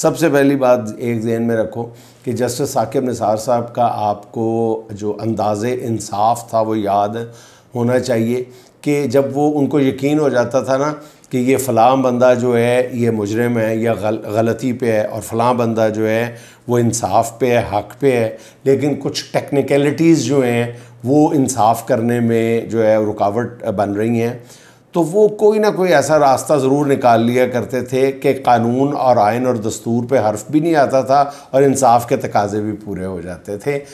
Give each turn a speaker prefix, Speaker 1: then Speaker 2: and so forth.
Speaker 1: सबसे पहली बात एक जहन में रखो कि जस्टिस साकिब निसार साहब का आपको जो अंदाज़ इंसाफ था वो याद होना चाहिए कि जब वो उनको यकीन हो जाता था ना कि ये फ़लाँ बंदा जो है ये मुजरम है या गल, गलती पे है और फ़लाँ बंदा जो है वो इंसाफ पे है हक पे है लेकिन कुछ टेक्निकलिटीज़ जो हैं वो इंसाफ करने में जो है रुकावट बन रही हैं तो वो कोई ना कोई ऐसा रास्ता ज़रूर निकाल लिया करते थे कि कानून और आयन और दस्तूर पे हर्फ भी नहीं आता था और इंसाफ के तकाजे भी पूरे हो जाते थे